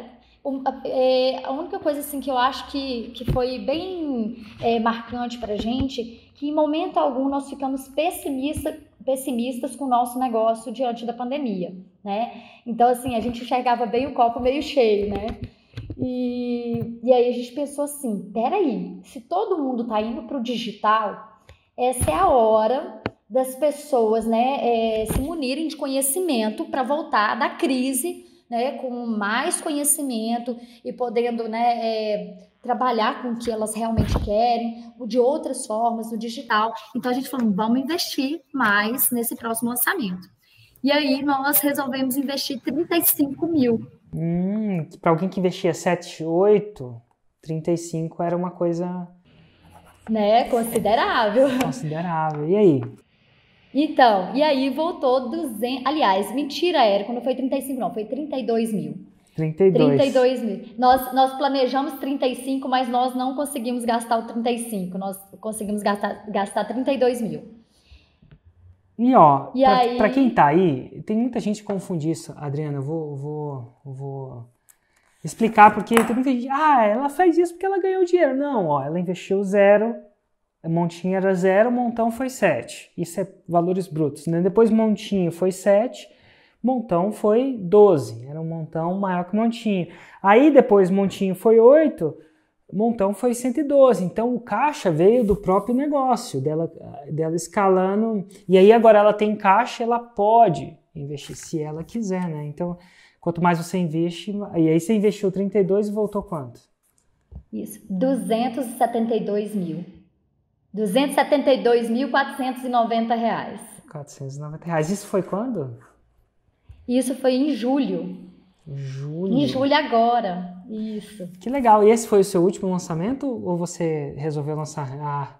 é, a única coisa assim que eu acho que, que foi bem é, marcante para gente que em momento algum nós ficamos pessimista, pessimistas com o nosso negócio diante da pandemia, né? Então assim a gente enxergava bem o copo meio cheio, né? E, e aí a gente pensou assim: peraí, se todo mundo está indo para o digital, essa é a hora das pessoas né, é, se munirem de conhecimento para voltar da crise né, com mais conhecimento e podendo né, é, trabalhar com o que elas realmente querem, ou de outras formas, no digital. Então a gente falou, vamos investir mais nesse próximo lançamento. E aí nós resolvemos investir 35 mil Hum, para alguém que investia 7, 8, 35 era uma coisa. Né? Considerável. Considerável. E aí? Então, e aí voltou 200. Aliás, mentira, Érico, não foi 35, não, foi 32 mil. 32. 32 mil. Nós, nós planejamos 35, mas nós não conseguimos gastar o 35. Nós conseguimos gastar, gastar 32 mil. E ó, e pra, aí... pra, quem tá aí, tem muita gente que confunde isso, Adriana, eu vou, vou, vou explicar porque tem muita gente, ah, ela faz isso porque ela ganhou dinheiro. Não, ó, ela investiu zero, montinho era zero, montão foi sete. Isso é valores brutos, né? Depois montinho foi sete, montão foi 12, era um montão maior que montinho. Aí depois montinho foi 8, montão foi 112. Então o caixa veio do próprio negócio, dela, dela escalando. E aí agora ela tem caixa, ela pode investir se ela quiser, né? Então, quanto mais você investe, e aí você investiu 32 e voltou quanto? Isso, 272 mil. 272.490 reais. 490 reais. Isso foi quando? Isso foi em julho. Julho. Em julho agora. Isso. Que legal. E esse foi o seu último lançamento ou você resolveu lançar? Ah.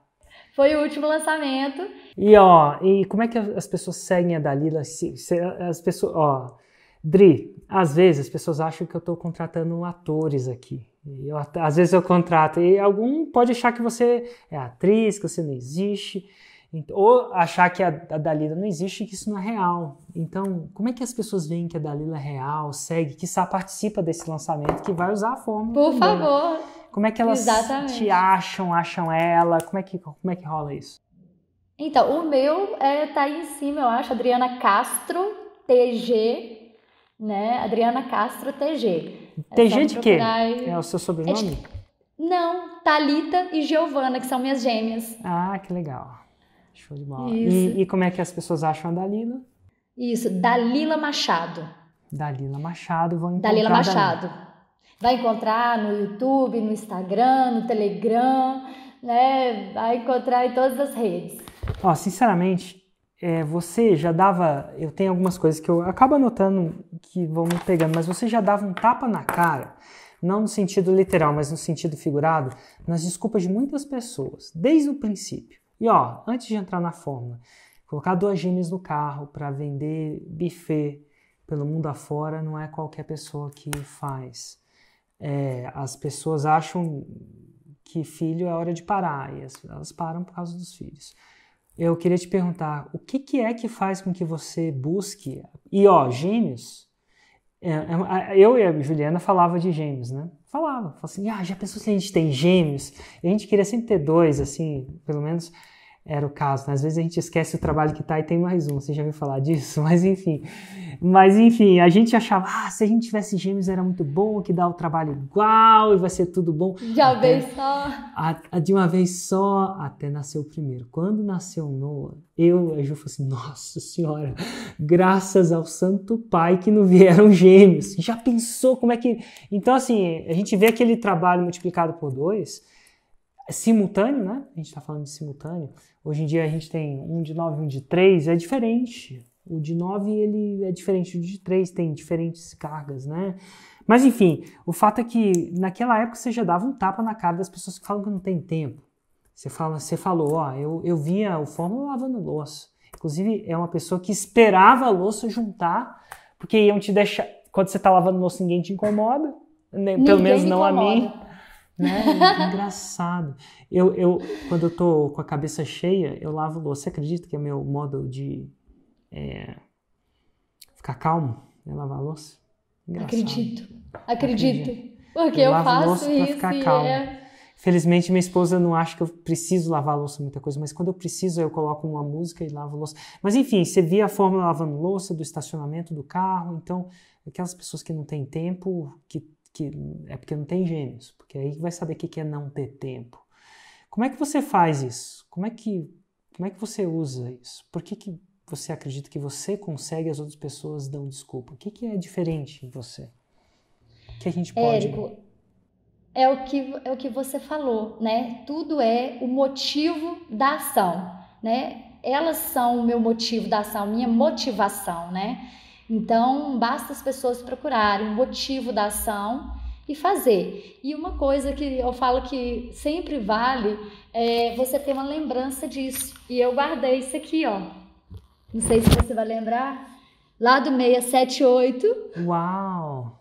Foi o último lançamento. E ó, e como é que as pessoas seguem a Dalila? Se, se, as pessoas, ó, Dri, às vezes as pessoas acham que eu estou contratando atores aqui. Eu, às vezes eu contrato e algum pode achar que você é atriz, que você não existe. Ou achar que a, a, Dalila não existe, que isso não é real. Então, como é que as pessoas veem que a Dalila é real, segue, que participa desse lançamento, que vai usar a fórmula? Por também. favor. Como é que elas Exatamente. te acham, acham ela? Como é que, como é que rola isso? Então, o meu é, tá aí em cima, eu acho, Adriana Castro, TG, né? Adriana Castro, TG. TG é de quê? E... É o seu sobrenome? É de... Não, Talita e Giovana, que são minhas gêmeas. Ah, que legal. Show de bola. E, e, como é que as pessoas acham a Dalila? Isso, Dalila Machado. Dalila Machado, vão encontrar. Dalila Machado. Dalila. Vai encontrar no YouTube, no Instagram, no Telegram, né? Vai encontrar em todas as redes. Ó, sinceramente, é, você já dava. Eu tenho algumas coisas que eu acabo anotando que vão me pegando, mas você já dava um tapa na cara não no sentido literal, mas no sentido figurado, nas desculpas de muitas pessoas, desde o princípio. E ó, antes de entrar na fórmula, colocar duas gêmeas no carro para vender buffet pelo mundo afora não é qualquer pessoa que faz. É, as pessoas acham que filho é hora de parar e elas param por causa dos filhos. Eu queria te perguntar, o que, que é que faz com que você busque? E ó, gêmeos, é, é eu e a Juliana falava de gêmeos, né? falava, falava assim, ah, já pensou se a gente tem gêmeos? a gente queria sempre ter dois, assim, pelo menos era o caso. Né? Às vezes a gente esquece o trabalho que tá e tem mais um, você já viu falar disso? Mas enfim. Mas enfim, a gente achava, ah, se a gente tivesse gêmeos era muito bom, que dá o trabalho igual e vai ser tudo bom. De uma vez só. A, a, de uma vez só, até nasceu o primeiro. Quando nasceu Noah, eu e a Ju falei assim, nossa senhora, graças ao santo pai que não vieram gêmeos. Já pensou como é que... Então assim, a gente vê aquele trabalho multiplicado por dois, simultâneo, né? A gente está falando de simultâneo. Hoje em dia a gente tem um de 9 um de 3, é diferente. O de 9 ele é diferente do de 3, tem diferentes cargas, né? Mas enfim, o fato é que naquela época você já dava um tapa na cara das pessoas que falam que não tem tempo. Você, fala, você falou, ó, eu, eu via o Fórmula lavando louça. Inclusive, é uma pessoa que esperava a louça juntar, porque iam te deixar. Quando você tá lavando louça, ninguém te incomoda. Né? Pelo menos não incomoda. a mim. Né? Que é engraçado. Eu, eu, quando eu tô com a cabeça cheia, eu lavo louça. Você acredita que é meu modo de é, ficar calmo? É lavar louça? Engraçado. Acredito. Acredito. Porque eu, eu faço isso ficar calmo. É... Felizmente, minha esposa não acha que eu preciso lavar louça, muita coisa, mas quando eu preciso, eu coloco uma música e lavo louça. Mas enfim, você via a fórmula lavando louça, do estacionamento do carro, então aquelas pessoas que não têm tempo, que que é porque não tem gêmeos, porque aí vai saber o que é não ter tempo. Como é que você faz isso? Como é que, como é que você usa isso? Por que, que você acredita que você consegue as outras pessoas dão desculpa? O que, que é diferente em você? O que a gente pode... Érico, é o que, é o que você falou, né? Tudo é o motivo da ação, né? Elas são o meu motivo da ação, minha motivação, né? Então, basta as pessoas procurarem o motivo da ação e fazer. E uma coisa que eu falo que sempre vale é você ter uma lembrança disso. E eu guardei isso aqui, ó. Não sei se você vai lembrar. Lá do 678. Uau!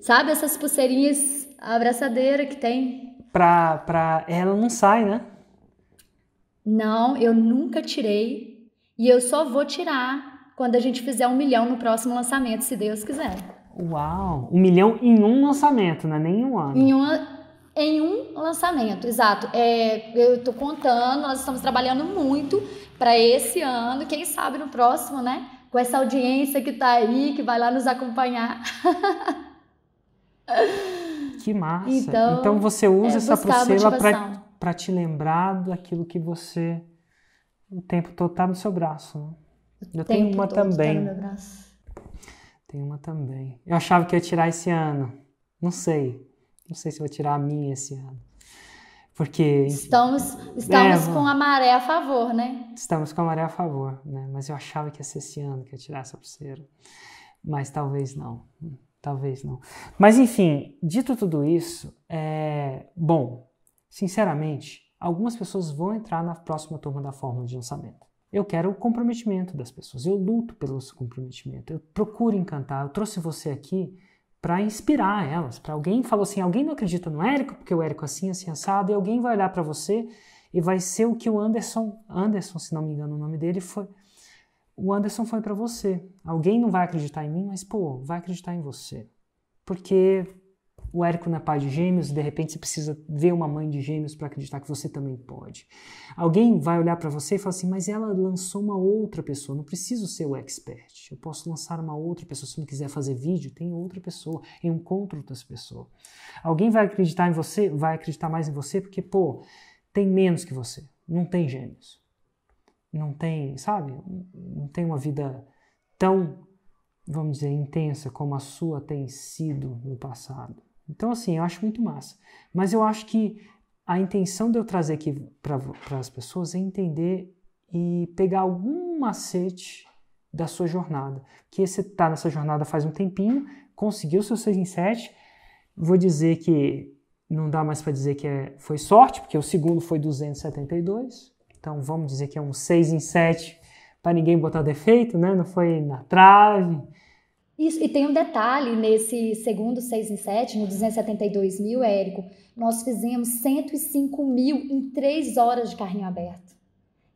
Sabe essas pulseirinhas, a abraçadeira que tem? Pra, pra... Ela não sai, né? Não, eu nunca tirei. E eu só vou tirar quando a gente fizer um milhão no próximo lançamento, se Deus quiser. Uau! Um milhão em um lançamento, não é nem um ano. Em um, em um lançamento, exato. É, eu estou contando, nós estamos trabalhando muito para esse ano, quem sabe no próximo, né? Com essa audiência que está aí, que vai lá nos acompanhar. que massa! Então, então você usa é, essa pulseira para te lembrar daquilo que você o tempo todo tá no seu braço. Né? Eu tenho uma tá também. Tem uma também. Eu achava que ia tirar esse ano. Não sei. Não sei se vou tirar a minha esse ano. Porque. Estamos, estamos é, com a maré a favor, né? Estamos com a maré a favor, né? Mas eu achava que ia ser esse ano que ia tirar essa pulseira. Mas talvez não. Talvez não. Mas enfim, dito tudo isso, é. Bom, sinceramente, algumas pessoas vão entrar na próxima turma da fórmula de lançamento. Eu quero o comprometimento das pessoas. Eu luto pelo seu comprometimento. Eu procuro encantar. Eu trouxe você aqui para inspirar elas. Para alguém falou assim, alguém não acredita no Érico porque o Érico é assim assim assado. E alguém vai olhar para você e vai ser o que o Anderson, Anderson, se não me engano o nome dele foi. O Anderson foi para você. Alguém não vai acreditar em mim, mas pô, vai acreditar em você, porque o Érico na é paz de gêmeos, e de repente você precisa ver uma mãe de gêmeos para acreditar que você também pode. Alguém vai olhar para você e falar assim, mas ela lançou uma outra pessoa, não preciso ser o expert, eu posso lançar uma outra pessoa, se não quiser fazer vídeo, tem outra pessoa, eu encontro outra pessoa. Alguém vai acreditar em você, vai acreditar mais em você, porque, pô, tem menos que você, não tem gêmeos, não tem, sabe, não tem uma vida tão, vamos dizer, intensa como a sua tem sido no passado. Então, assim, eu acho muito massa. Mas eu acho que a intenção de eu trazer aqui para as pessoas é entender e pegar algum macete da sua jornada. Que você está nessa jornada faz um tempinho, conseguiu seu 6 em 7. Vou dizer que não dá mais para dizer que é, foi sorte, porque o segundo foi 272. Então vamos dizer que é um 6 em 7 para ninguém botar defeito, né? Não foi na trave isso, e tem um detalhe nesse segundo 6 e 7, no 272 mil, Érico, nós fizemos 105 mil em três horas de carrinho aberto.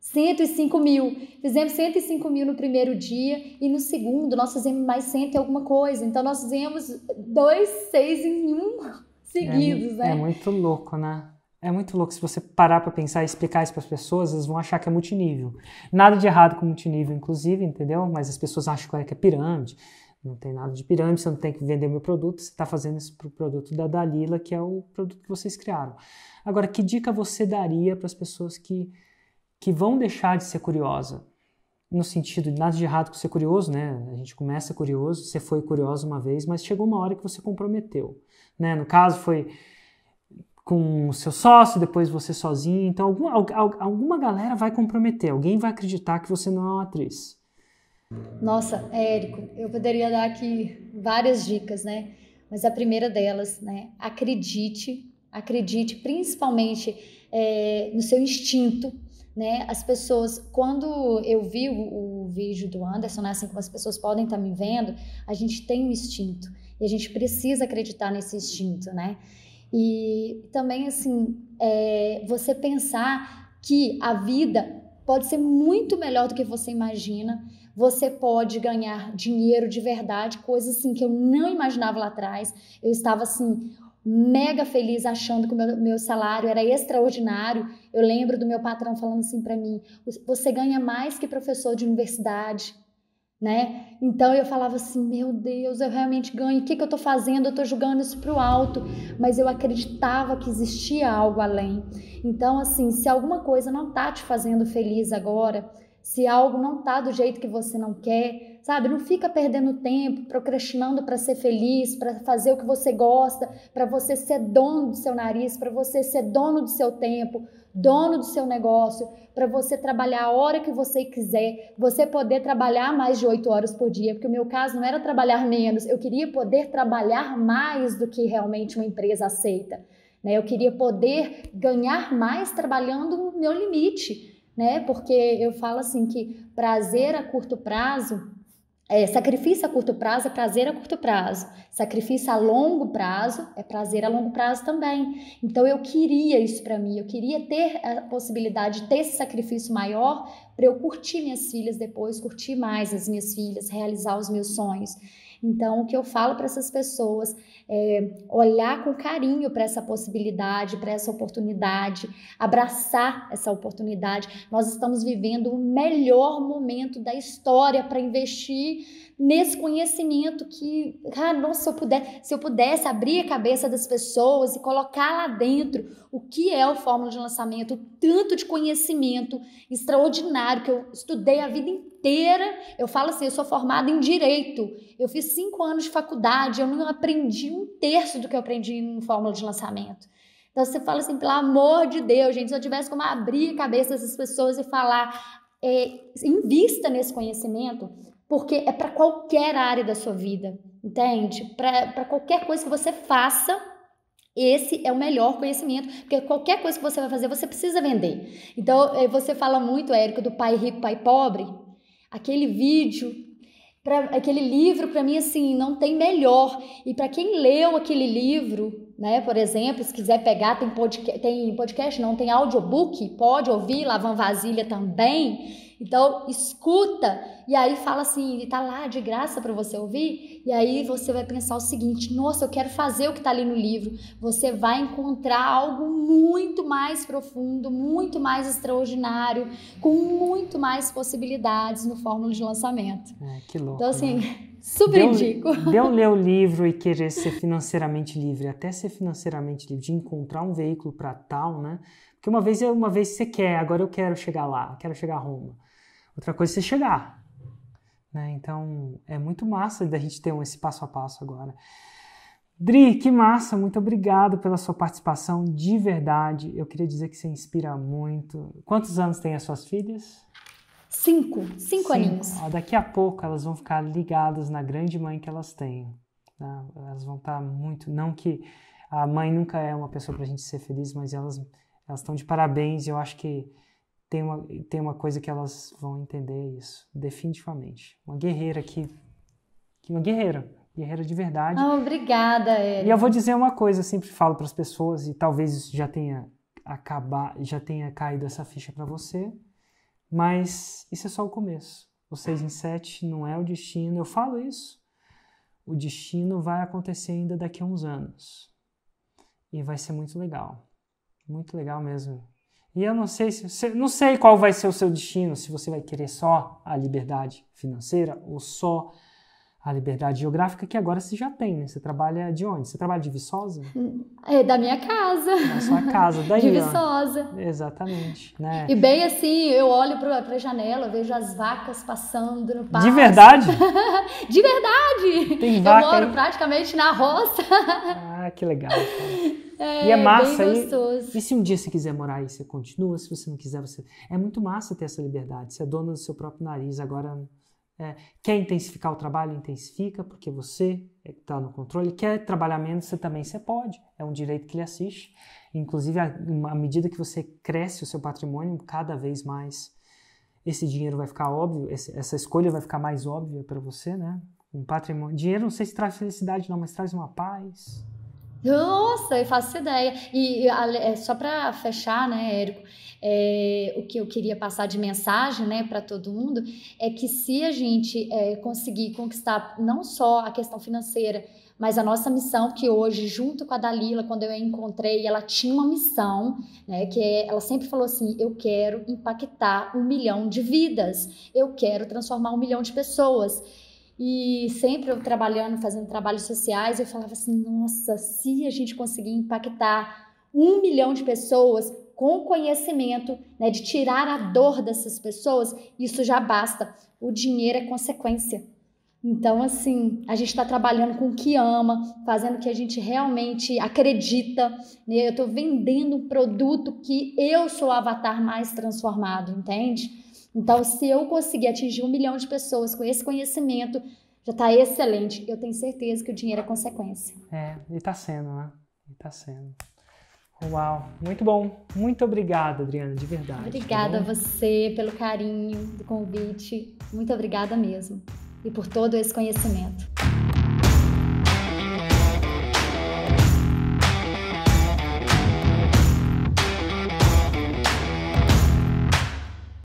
105 mil. Fizemos 105 mil no primeiro dia e no segundo nós fizemos mais 100 e alguma coisa. Então nós fizemos dois, seis em um seguidos, é, né? É muito louco, né? É muito louco se você parar para pensar e explicar isso para as pessoas, elas vão achar que é multinível. Nada de errado com multinível, inclusive, entendeu? Mas as pessoas acham que é pirâmide não tem nada de pirâmide, você não tem que vender meu produto, você está fazendo isso para o produto da Dalila, que é o produto que vocês criaram. Agora, que dica você daria para as pessoas que, que vão deixar de ser curiosa? No sentido, nada de errado com ser curioso, né? A gente começa curioso, você foi curioso uma vez, mas chegou uma hora que você comprometeu. Né? No caso, foi com o seu sócio, depois você sozinho. Então, alguma galera vai comprometer, alguém vai acreditar que você não é uma atriz. Nossa, Érico, eu poderia dar aqui várias dicas, né? Mas a primeira delas, né? Acredite, acredite principalmente é, no seu instinto, né? As pessoas, quando eu vi o, o vídeo do Anderson, né? assim como as pessoas podem estar me vendo, a gente tem um instinto e a gente precisa acreditar nesse instinto, né? E também, assim, é, você pensar que a vida pode ser muito melhor do que você imagina você pode ganhar dinheiro de verdade, coisas assim que eu não imaginava lá atrás. Eu estava assim mega feliz achando que o meu, meu salário era extraordinário. Eu lembro do meu patrão falando assim para mim: "Você ganha mais que professor de universidade". Né? Então eu falava assim, meu Deus, eu realmente ganho, o que, que eu estou fazendo? Eu estou julgando isso para o alto, mas eu acreditava que existia algo além. Então, assim, se alguma coisa não está te fazendo feliz agora, se algo não está do jeito que você não quer, sabe? Não fica perdendo tempo, procrastinando para ser feliz, para fazer o que você gosta, para você ser dono do seu nariz, para você ser dono do seu tempo, dono do seu negócio, para você trabalhar a hora que você quiser, você poder trabalhar mais de oito horas por dia, porque o meu caso não era trabalhar menos, eu queria poder trabalhar mais do que realmente uma empresa aceita. Né? Eu queria poder ganhar mais trabalhando o meu limite né? Porque eu falo assim que prazer a curto prazo é, sacrifício a curto prazo é prazer a curto prazo. Sacrifício a longo prazo é prazer a longo prazo também. Então eu queria isso para mim, eu queria ter a possibilidade de ter esse sacrifício maior para eu curtir minhas filhas depois, curtir mais as minhas filhas, realizar os meus sonhos. Então, o que eu falo para essas pessoas é olhar com carinho para essa possibilidade, para essa oportunidade, abraçar essa oportunidade. Nós estamos vivendo o melhor momento da história para investir nesse conhecimento que, ah, nossa, se eu, puder, se eu pudesse abrir a cabeça das pessoas e colocar lá dentro o que é o fórmula de lançamento, o tanto de conhecimento extraordinário que eu estudei a vida inteira. Eu falo assim, eu sou formada em direito, eu fiz cinco anos de faculdade, eu não aprendi um terço do que eu aprendi em fórmula de lançamento. Então você fala assim, pelo amor de Deus, gente, se eu tivesse como abrir a cabeça dessas pessoas e falar, é, invista nesse conhecimento, porque é para qualquer área da sua vida, entende? Para qualquer coisa que você faça, esse é o melhor conhecimento, porque qualquer coisa que você vai fazer, você precisa vender. Então, é, você fala muito, Érico, do pai rico, pai pobre. Aquele vídeo, pra, aquele livro, para mim, assim, não tem melhor. E para quem leu aquele livro, né, por exemplo, se quiser pegar, tem podcast, tem podcast não, tem audiobook, pode ouvir, Lavan Vasilha também. Então, escuta e aí fala assim, ele tá lá de graça para você ouvir, e aí você vai pensar o seguinte: "Nossa, eu quero fazer o que tá ali no livro". Você vai encontrar algo muito mais profundo, muito mais extraordinário, com muito mais possibilidades no fórmula de lançamento. É, que louco. Então né? assim, né? Super deu, indico. Deu ler o livro e querer ser financeiramente livre, até ser financeiramente livre, de encontrar um veículo para tal, né? Porque uma vez, uma vez você quer, agora eu quero chegar lá, quero chegar a Roma. Outra coisa é você chegar. Né? Então, é muito massa da gente ter um, esse passo a passo agora. Dri, que massa, muito obrigado pela sua participação, de verdade. Eu queria dizer que você inspira muito. Quantos anos têm as suas filhas? Cinco, cinco, cinco. aninhos. Ó, ah, daqui a pouco elas vão ficar ligadas na grande mãe que elas têm. Né? Elas vão estar tá muito. Não que a mãe nunca é uma pessoa para a gente ser feliz, mas elas elas estão de parabéns. e Eu acho que tem uma, tem uma coisa que elas vão entender é isso, definitivamente. Uma guerreira que. que uma guerreira. Guerreira de verdade. Ah, obrigada, Eric. E eu vou dizer uma coisa, eu sempre falo para as pessoas, e talvez isso já tenha acabar, já tenha caído essa ficha para você, mas isso é só o começo. O 6 em 7 não é o destino, eu falo isso. O destino vai acontecer ainda daqui a uns anos. E vai ser muito legal. Muito legal mesmo e eu não sei se não sei qual vai ser o seu destino, se você vai querer só a liberdade financeira ou só a liberdade geográfica que agora você já tem, né? Você trabalha de onde? Você trabalha de Viçosa? Hum, é da minha casa. Da sua casa, daí. De Viçosa. Ó. Exatamente, né? E bem assim, eu olho para a janela, vejo as vacas passando no pasto. De verdade? de verdade. Tem vaca. Eu moro aí? praticamente na roça. ah, que legal. Cara. É, e é, é massa. Bem gostoso. E, e se um dia você quiser morar aí, você continua. Se você não quiser, você. É muito massa ter essa liberdade. Você é dona do seu próprio nariz. Agora, é, quer intensificar o trabalho, intensifica, porque você é está no controle. Quer trabalhar menos, você também você pode. É um direito que lhe assiste. Inclusive, à medida que você cresce o seu patrimônio, cada vez mais esse dinheiro vai ficar óbvio, esse, essa escolha vai ficar mais óbvia para você, né? Um patrimônio. Dinheiro não sei se traz felicidade, não, mas traz uma paz. Nossa, eu faço ideia. E é só para fechar, né, Érico, é, o que eu queria passar de mensagem né, para todo mundo é que se a gente é, conseguir conquistar não só a questão financeira, mas a nossa missão, que hoje, junto com a Dalila, quando eu a encontrei, ela tinha uma missão, né? Que é, ela sempre falou assim: eu quero impactar um milhão de vidas, eu quero transformar um milhão de pessoas. E sempre eu trabalhando, fazendo trabalhos sociais, eu falava assim: nossa, se a gente conseguir impactar um milhão de pessoas com conhecimento, né, de tirar a dor dessas pessoas, isso já basta. O dinheiro é consequência. Então, assim, a gente está trabalhando com o que ama, fazendo o que a gente realmente acredita. Né? Eu estou vendendo um produto que eu sou o avatar mais transformado, entende? Então, se eu conseguir atingir um milhão de pessoas com esse conhecimento, já está excelente. Eu tenho certeza que o dinheiro é consequência. É, e está sendo, né? E está sendo. Uau, muito bom. Muito obrigada, Adriana, de verdade. Tá obrigada tá a você pelo carinho do convite. Muito obrigada mesmo. E por todo esse conhecimento.